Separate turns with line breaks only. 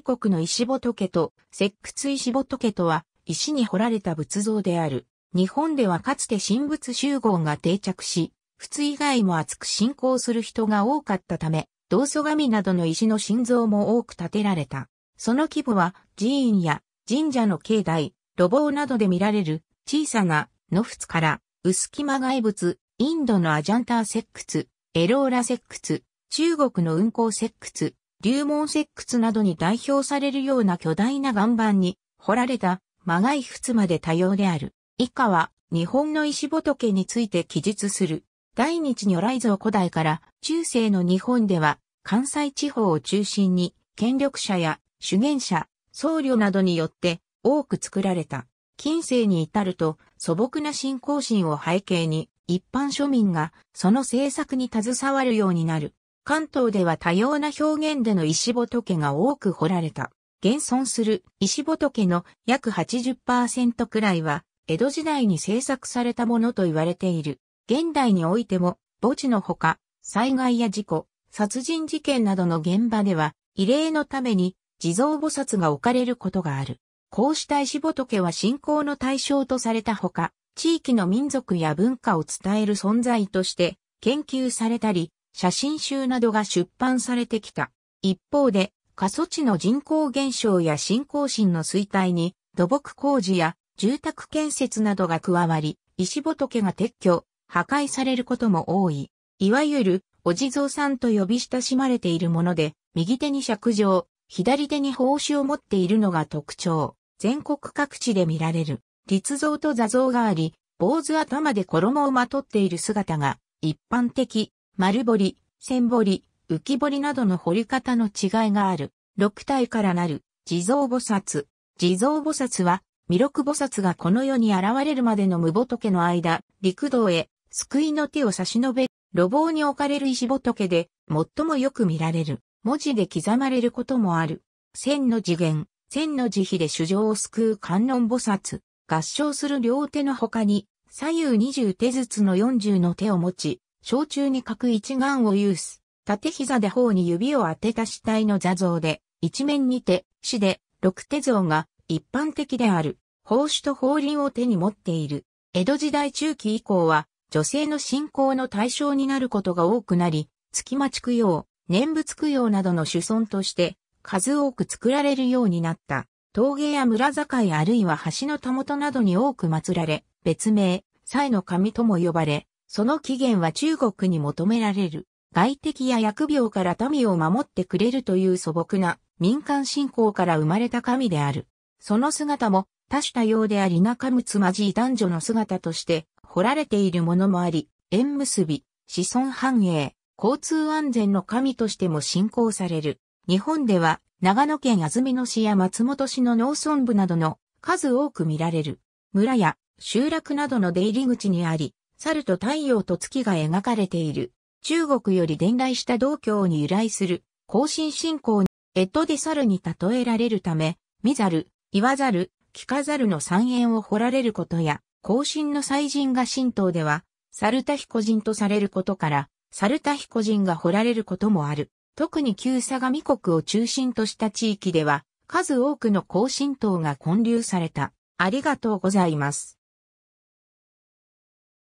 国の石仏と、石窟石仏とは、石に彫られた仏像である。日本ではかつて神仏集合が定着し、仏以外も厚く信仰する人が多かったため、道祖神などの石の心臓も多く建てられた。その規模は、寺院や神社の境内、路傍などで見られる小さなの仏から、薄間外物、インドのアジャンター石窟、エローラ石窟、中国の運行石窟、流門石窟などに代表されるような巨大な岩盤に掘られたまがい仏まで多様である。以下は日本の石仏について記述する。大日如来像古代から中世の日本では関西地方を中心に権力者や主言者、僧侶などによって多く作られた。近世に至ると素朴な信仰心を背景に一般庶民がその制作に携わるようになる。関東では多様な表現での石仏が多く掘られた。現存する石仏の約80%くらいは、江戸時代に制作されたものと言われている。現代においても、墓地のほか、災害や事故、殺人事件などの現場では、異例のために地蔵菩薩が置かれることがある。こうした石仏は信仰の対象とされたほか、地域の民族や文化を伝える存在として研究されたり、写真集などが出版されてきた。一方で、過疎地の人口減少や新興心の衰退に、土木工事や住宅建設などが加わり、石仏が撤去、破壊されることも多い。いわゆる、お地蔵さんと呼び親しまれているもので、右手に尺状、左手に奉仕を持っているのが特徴。全国各地で見られる。立像と座像があり、坊主頭で衣をまとっている姿が一般的。丸彫り、線彫り、浮き彫りなどの彫り方の違いがある。六体からなる地蔵菩薩。地蔵菩薩は、弥勒菩薩がこの世に現れるまでの無仏の間、陸道へ救いの手を差し伸べ、路傍に置かれる石仏で、最もよく見られる。文字で刻まれることもある。千の次元、千の慈悲で衆生を救う観音菩薩。合唱する両手の他に、左右二十手ずつの四十の手を持ち、小中に角一眼を有す。縦膝で方に指を当てた死体の座像で、一面にて、死で、六手像が一般的である。宝珠と法輪を手に持っている。江戸時代中期以降は、女性の信仰の対象になることが多くなり、月地供養、念仏供養などの主尊として、数多く作られるようになった。峠や村境あるいは橋のたもとなどに多く祀られ、別名、祭の神とも呼ばれ、その起源は中国に求められる、外敵や薬病から民を守ってくれるという素朴な民間信仰から生まれた神である。その姿も多種多様であり仲睦まじい男女の姿として彫られているものもあり、縁結び、子孫繁栄、交通安全の神としても信仰される。日本では長野県安曇野市や松本市の農村部などの数多く見られる。村や集落などの出入り口にあり、猿と太陽と月が描かれている。中国より伝来した道教に由来する、後進信仰に、江戸で猿に例えられるため、見猿、言わ猿、聞か猿の三円を掘られることや、後進の祭神が神道では、猿田彦人とされることから、猿田彦人が掘られることもある。特に旧相模国を中心とした地域では、数多くの後進党が建立された。ありがとうございます。